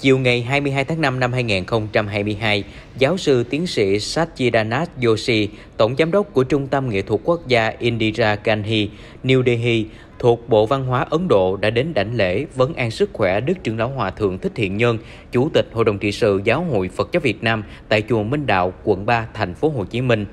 Chiều ngày 22 tháng 5 năm 2022, giáo sư tiến sĩ Satchidanath Joshi, tổng giám đốc của Trung tâm Nghệ thuật Quốc gia Indira Gandhi, New Delhi, thuộc Bộ Văn hóa Ấn Độ đã đến đảnh lễ vấn an sức khỏe Đức Trưởng Lão Hòa Thượng Thích Thiện Nhân, Chủ tịch Hội đồng trị sự Giáo hội Phật giáo Việt Nam tại Chùa Minh Đạo, quận 3, thành phố Hồ Chí Minh.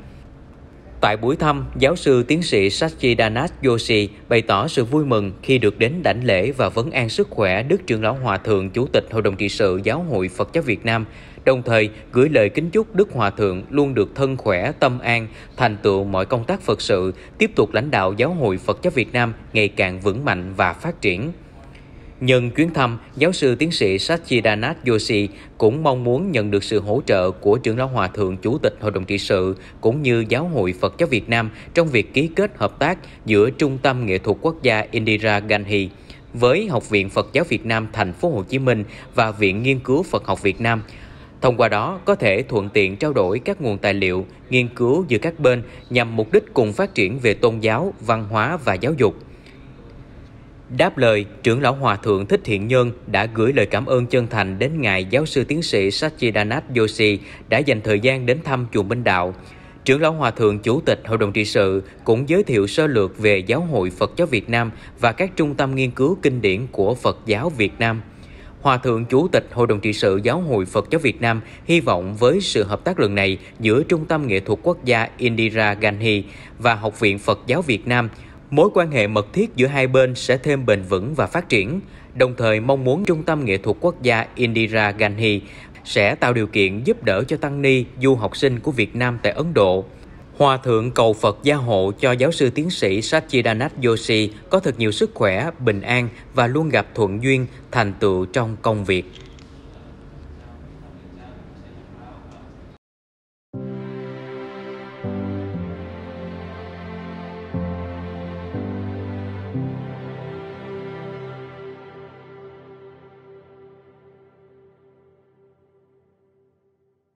Tại buổi thăm, giáo sư tiến sĩ Sachidanas Yoshi bày tỏ sự vui mừng khi được đến đảnh lễ và vấn an sức khỏe Đức Trưởng Lão Hòa Thượng Chủ tịch Hội đồng Trị sự Giáo hội Phật giáo Việt Nam, đồng thời gửi lời kính chúc Đức Hòa Thượng luôn được thân khỏe, tâm an, thành tựu mọi công tác Phật sự, tiếp tục lãnh đạo Giáo hội Phật giáo Việt Nam ngày càng vững mạnh và phát triển. Nhân chuyến thăm, giáo sư tiến sĩ Sachidanath Joshi cũng mong muốn nhận được sự hỗ trợ của trưởng lão hòa thượng chủ tịch hội đồng trị sự cũng như giáo hội Phật giáo Việt Nam trong việc ký kết hợp tác giữa Trung tâm Nghệ thuật Quốc gia Indira Gandhi với Học viện Phật giáo Việt Nam thành phố Hồ Chí Minh và Viện Nghiên cứu Phật học Việt Nam. Thông qua đó có thể thuận tiện trao đổi các nguồn tài liệu, nghiên cứu giữa các bên nhằm mục đích cùng phát triển về tôn giáo, văn hóa và giáo dục. Đáp lời, trưởng lão Hòa Thượng Thích Thiện Nhân đã gửi lời cảm ơn chân thành đến Ngài Giáo sư Tiến sĩ Sachidanath Yoshi đã dành thời gian đến thăm Chùa Minh Đạo. Trưởng lão Hòa Thượng Chủ tịch Hội đồng trị sự cũng giới thiệu sơ lược về Giáo hội Phật giáo Việt Nam và các trung tâm nghiên cứu kinh điển của Phật giáo Việt Nam. Hòa Thượng Chủ tịch Hội đồng trị sự Giáo hội Phật giáo Việt Nam hy vọng với sự hợp tác lần này giữa Trung tâm Nghệ thuật Quốc gia Indira Gandhi và Học viện Phật giáo Việt Nam – mối quan hệ mật thiết giữa hai bên sẽ thêm bền vững và phát triển, đồng thời mong muốn Trung tâm Nghệ thuật Quốc gia Indira Gandhi sẽ tạo điều kiện giúp đỡ cho tăng ni du học sinh của Việt Nam tại Ấn Độ. Hòa thượng cầu Phật gia hộ cho giáo sư tiến sĩ Satchidanath Joshi có thật nhiều sức khỏe, bình an và luôn gặp thuận duyên, thành tựu trong công việc.